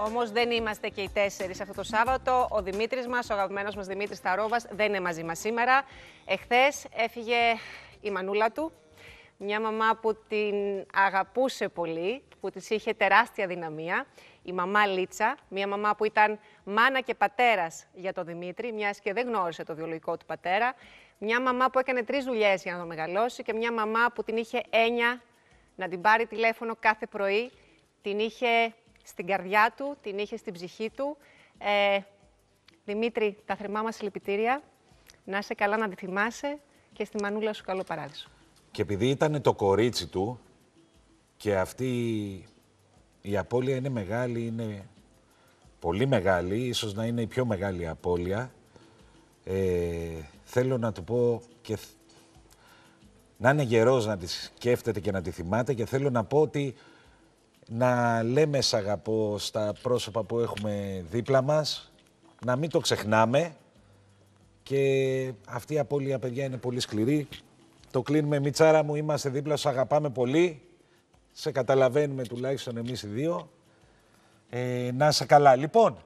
Όμως δεν είμαστε και οι τέσσερις αυτό το Σάββατο. Ο Δημήτρης μας, ο αγαπημένος μας Δημήτρης Ταρόβας, δεν είναι μαζί μας σήμερα. Εχθές έφυγε η μανούλα του. Μια μαμά που την αγαπούσε πολύ, που της είχε τεράστια δυναμία. Η μαμά Λίτσα, μια μαμά που ήταν μάνα και πατέρας για τον Δημήτρη, μιας και δεν γνώρισε το βιολογικό του πατέρα. Μια μαμά που έκανε τρεις δουλειές για να το μεγαλώσει και μια μαμά που την είχε έννοια να την πάρει τηλέφωνο κάθε πρωί. Την είχε στην καρδιά του, την είχε στην ψυχή του. Ε, Δημήτρη, τα θερμά μας λυπητήρια, Να είσαι καλά να τη θυμάσαι και στη μανούλα σου καλό παράδεισο. Και επειδή ήταν το κορίτσι του και αυτή η απώλεια είναι μεγάλη, είναι πολύ μεγάλη, ίσως να είναι η πιο μεγάλη απώλεια, ε, θέλω να του πω και να είναι γερός να τη σκέφτεται και να τη θυμάται και θέλω να πω ότι να λέμε σ' αγαπώ στα πρόσωπα που έχουμε δίπλα μας, να μην το ξεχνάμε και αυτή η απώλεια, παιδιά, είναι πολύ σκληρή. Το κλείνουμε, τσάρα μου, είμαστε δίπλα σου, αγαπάμε πολύ. Σε καταλαβαίνουμε τουλάχιστον εμείς οι δύο. Ε, να σε καλά. Λοιπόν,